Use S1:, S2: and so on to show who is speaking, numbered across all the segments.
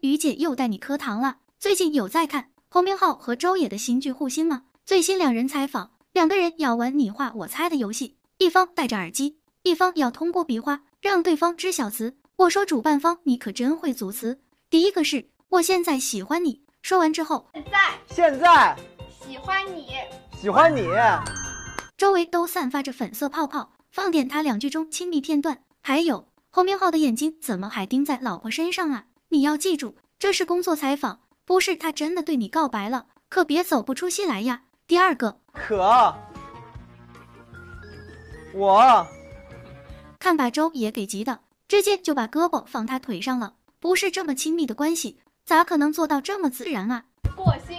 S1: 于姐又带你磕糖了。最近有在看侯明昊和周也的新剧《护心》吗？最新两人采访，两个人要玩你画我猜的游戏，一方戴着耳机，一方要通过比划让对方知晓词。我说主办方，你可真会组词。第一个是我现在喜欢你。说完之后，现在现在喜欢你喜欢你，周围都散发着粉色泡泡。放点他两句中亲密片段。还有侯明昊的眼睛怎么还盯在老婆身上啊？你要记住，这是工作采访，不是他真的对你告白了，可别走不出戏来呀。第二个，可我看把周也给急的，直接就把胳膊放他腿上了，不是这么亲密的关系，咋可能做到这么自然啊？过心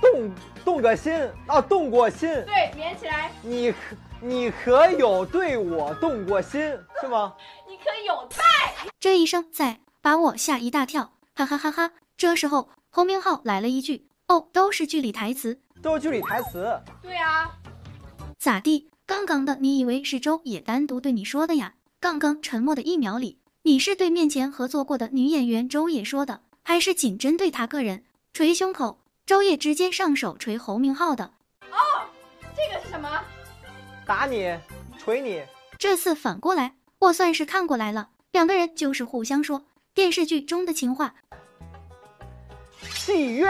S1: 动动个心啊，动过心？对，连起来。你可你可有对我动过心是吗？你可有在？这一生在。把我吓一大跳，哈哈哈哈！这时候侯明昊来了一句：“哦，都是剧里台词，都是剧里台词。”对啊，咋地？刚刚的你以为是周也单独对你说的呀？刚刚沉默的一秒里，你是对面前合作过的女演员周也说的，还是仅针对他个人？捶胸口，周也直接上手捶侯明昊的。哦，这个是什么？打你，捶你。这次反过来，我算是看过来了。两个人就是互相说。电视剧中的情话，戏约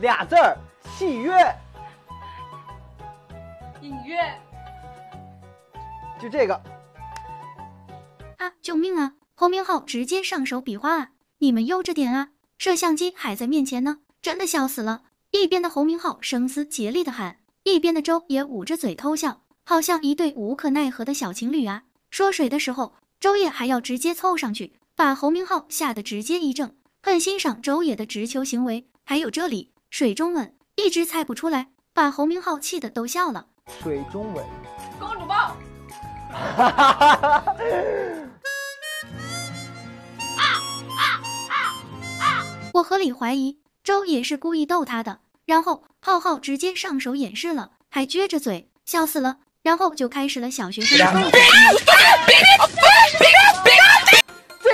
S1: 俩字儿，戏约，隐约，就这个啊！救命啊！侯明昊直接上手比划啊！你们悠着点啊！摄像机还在面前呢，真的笑死了！一边的侯明昊声嘶竭力的喊，一边的周也捂着嘴偷笑，好像一对无可奈何的小情侣啊。说水的时候，周也还要直接凑上去。把侯明昊吓得直接一怔，很欣赏周野的直球行为，还有这里水中吻一直猜不出来，把侯明昊气得都笑了。水中吻，公主抱，
S2: 哈哈哈哈！啊
S1: 啊啊啊！我合理怀疑周野是故意逗他的，然后浩浩直接上手演示了，还撅着嘴笑死了，然后就开始了小学生。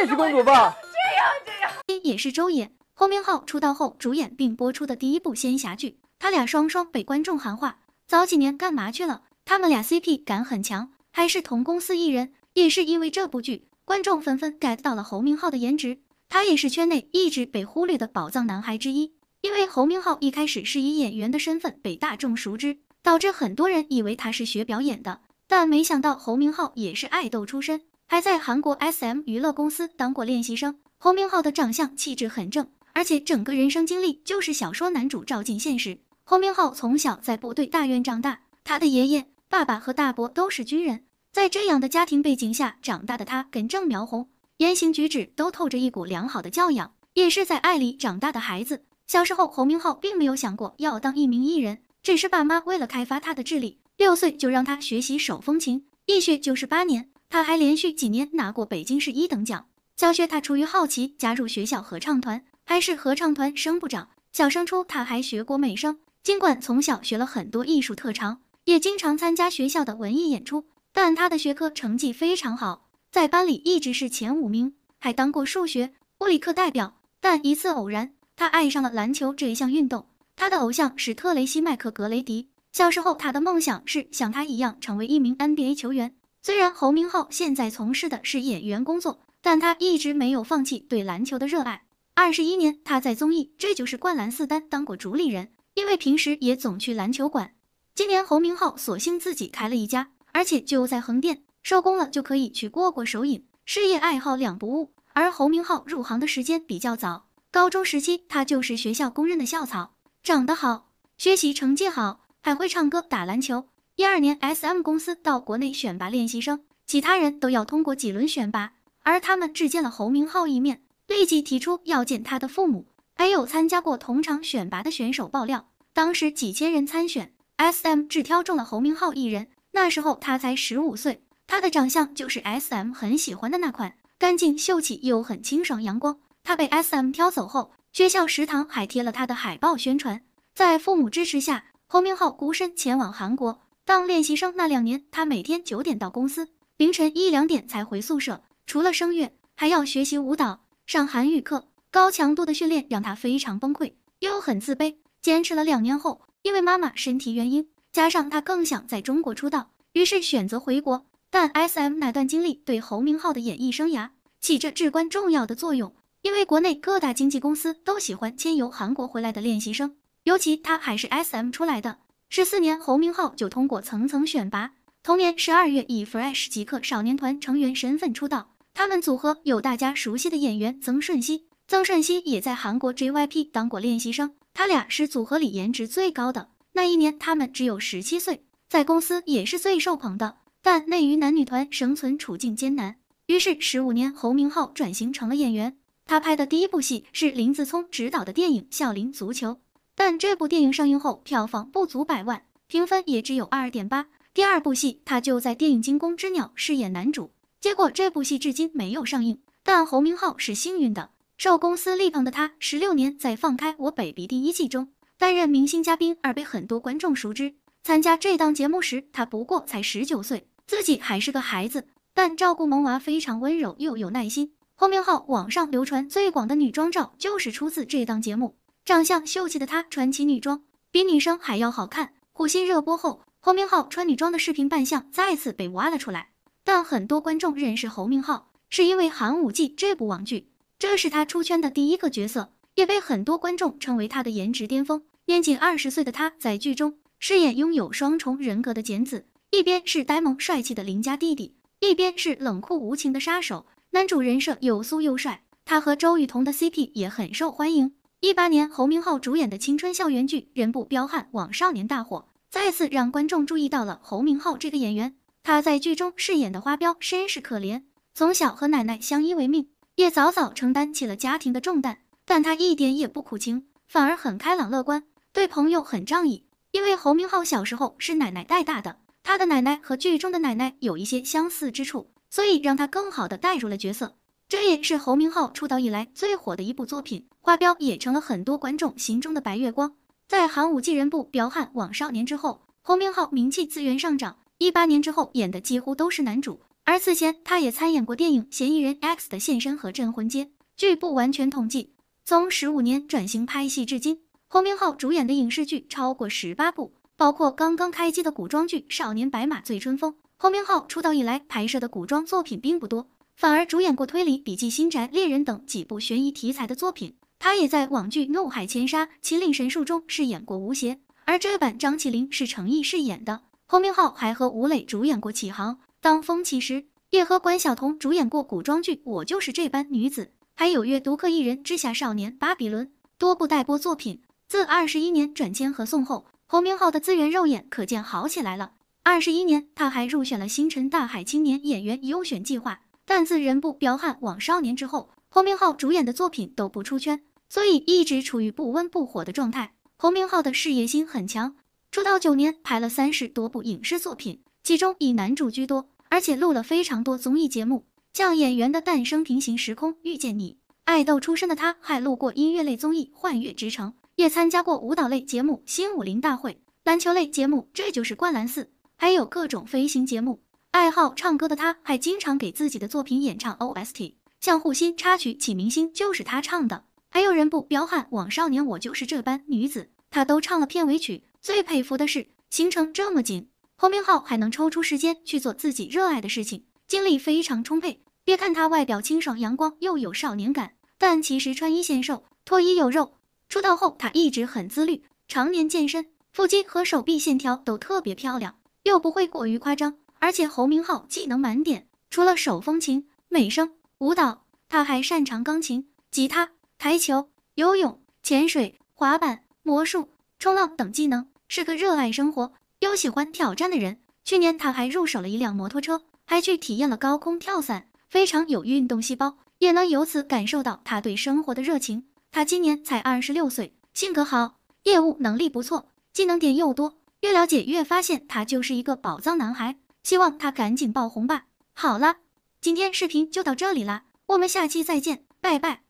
S1: 是公主吧？这 样这样。也是周也，侯明昊出道后主演并播出的第一部仙侠剧，他俩双双被观众喊话。早几年干嘛去了？他们俩 CP 感很强，还是同公司艺人。也是因为这部剧，观众纷纷 get 到了侯明昊的颜值。他也是圈内一直被忽略的宝藏男孩之一。因为侯明昊一开始是以演员的身份被大众熟知，导致很多人以为他是学表演的，但没想到侯明昊也是爱豆出身。还在韩国 S M 娱乐公司当过练习生。洪明昊的长相气质很正，而且整个人生经历就是小说男主照进现实。洪明昊从小在部队大院长大，他的爷爷、爸爸和大伯都是军人，在这样的家庭背景下长大的他，根正苗红，言行举止都透着一股良好的教养。也是在爱里长大的孩子。小时候，洪明昊并没有想过要当一名艺人，只是爸妈为了开发他的智力，六岁就让他学习手风琴，一学就是八年。他还连续几年拿过北京市一等奖。小学，他出于好奇加入学校合唱团，还是合唱团声部长。小升初，他还学过美声。尽管从小学了很多艺术特长，也经常参加学校的文艺演出，但他的学科成绩非常好，在班里一直是前五名，还当过数学、物理课代表。但一次偶然，他爱上了篮球这一项运动。他的偶像是特雷西·麦克格雷迪。小时候，他的梦想是像他一样成为一名 NBA 球员。虽然侯明昊现在从事的是演员工作，但他一直没有放弃对篮球的热爱。二十一年他在综艺《这就是灌篮四》单》当过主理人，因为平时也总去篮球馆。今年侯明昊索性自己开了一家，而且就在横店。收工了就可以去过过手瘾，事业爱好两不误。而侯明昊入行的时间比较早，高中时期他就是学校公认的校草，长得好，学习成绩好，还会唱歌、打篮球。一二年，S M 公司到国内选拔练习生，其他人都要通过几轮选拔，而他们只见了侯明昊一面，立即提出要见他的父母。还有参加过同场选拔的选手爆料，当时几千人参选，S M 只挑中了侯明昊一人。那时候他才十五岁，他的长相就是 S M 很喜欢的那款，干净秀气又很清爽阳光。他被 S M 挑走后，学校食堂还贴了他的海报宣传。在父母支持下，侯明昊孤身前往韩国。当练习生那两年，他每天九点到公司，凌晨一两点才回宿舍。除了声乐，还要学习舞蹈、上韩语课，高强度的训练让他非常崩溃，又很自卑。坚持了两年后，因为妈妈身体原因，加上他更想在中国出道，于是选择回国。但 SM 那段经历对侯明昊的演艺生涯起着至关重要的作用，因为国内各大经纪公司都喜欢签由韩国回来的练习生，尤其他还是 SM 出来的。十四年，侯明昊就通过层层选拔，同年十二月以 Fresh 极客少年团成员身份出道。他们组合有大家熟悉的演员曾舜晞，曾舜晞也在韩国 JYP 当过练习生，他俩是组合里颜值最高的。那一年，他们只有十七岁，在公司也是最受捧的。但内娱男女团生存处境艰难，于是十五年，侯明昊转型成了演员。他拍的第一部戏是林子聪执导的电影《笑林足球》。但这部电影上映后，票房不足百万，评分也只有二点八。第二部戏他就在电影《惊弓之鸟》饰演男主，结果这部戏至今没有上映。但侯明昊是幸运的，受公司力捧的他，十六年在《放开我 baby》第一季中担任明星嘉宾而被很多观众熟知。参加这档节目时，他不过才十九岁，自己还是个孩子，但照顾萌娃非常温柔又有耐心。侯明昊网上流传最广的女装照就是出自这档节目。长相秀气的他穿起女装，比女生还要好看。《火星》热播后，侯明昊穿女装的视频扮相再次被挖了出来。但很多观众认识侯明昊，是因为《寒武纪》这部网剧，这是他出圈的第一个角色，也被很多观众称为他的颜值巅峰。年仅二十岁的他在剧中饰演拥有双重人格的简子，一边是呆萌帅气的邻家弟弟，一边是冷酷无情的杀手。男主人设又苏又帅，他和周雨彤的 CP 也很受欢迎。一八年，侯明昊主演的青春校园剧《人不彪悍枉少年》大火，再次让观众注意到了侯明昊这个演员。他在剧中饰演的花彪身世可怜，从小和奶奶相依为命，也早早承担起了家庭的重担。但他一点也不苦情，反而很开朗乐观，对朋友很仗义。因为侯明昊小时候是奶奶带大的，他的奶奶和剧中的奶奶有一些相似之处，所以让他更好的带入了角色。这也是侯明昊出道以来最火的一部作品，花彪也成了很多观众心中的白月光。在《寒武纪人部彪悍枉少年》之后，侯明昊名气资源上涨。一八年之后演的几乎都是男主，而此前他也参演过电影《嫌疑人 X 的现身》和《镇魂街》。据不完全统计，从十五年转型拍戏至今，侯明昊主演的影视剧超过十八部，包括刚刚开机的古装剧《少年白马醉春风》。侯明昊出道以来拍摄的古装作品并不多。反而主演过《推理笔记》《新宅猎人》等几部悬疑题材的作品，他也在网剧《怒海潜沙秦岭神树》中饰演过吴邪，而这版张起灵是程毅饰演的。侯明昊还和吴磊主演过《启航当风起时》，也和关晓彤主演过古装剧《我就是这般女子》，还有《阅读客一人之下》《少年巴比伦》多部待播作品。自二十一年转签和送后，侯明昊的资源肉眼可见好起来了。二十一年，他还入选了《星辰大海青年演员优选计划》。但自《人不彪悍枉少年》之后，侯明昊主演的作品都不出圈，所以一直处于不温不火的状态。侯明昊的事业心很强，出道九年拍了三十多部影视作品，其中以男主居多，而且录了非常多综艺节目，像《演员的诞生》《平行时空遇见你》。爱豆出身的他，还录过音乐类综艺《幻乐之城》，也参加过舞蹈类节目《新武林大会》、篮球类节目《这就是灌篮四》，还有各种飞行节目。爱好唱歌的他，还经常给自己的作品演唱 OST，像护心插曲《启明星》就是他唱的，还有人不彪悍枉少年我就是这般女子，他都唱了片尾曲。最佩服的是行程这么紧，侯明昊还能抽出时间去做自己热爱的事情，精力非常充沛。别看他外表清爽阳光又有少年感，但其实穿衣显瘦，脱衣有肉。出道后他一直很自律，常年健身，腹肌和手臂线条都特别漂亮，又不会过于夸张。而且侯明昊技能满点，除了手风琴、美声、舞蹈，他还擅长钢琴、吉他、台球、游泳、潜水、滑板、魔术、冲浪等技能，是个热爱生活又喜欢挑战的人。去年他还入手了一辆摩托车，还去体验了高空跳伞，非常有运动细胞，也能由此感受到他对生活的热情。他今年才二十六岁，性格好，业务能力不错，技能点又多，越了解越发现他就是一个宝藏男孩。希望他赶紧爆红吧！好了，今天视频就到这里了，我们下期再见，拜拜。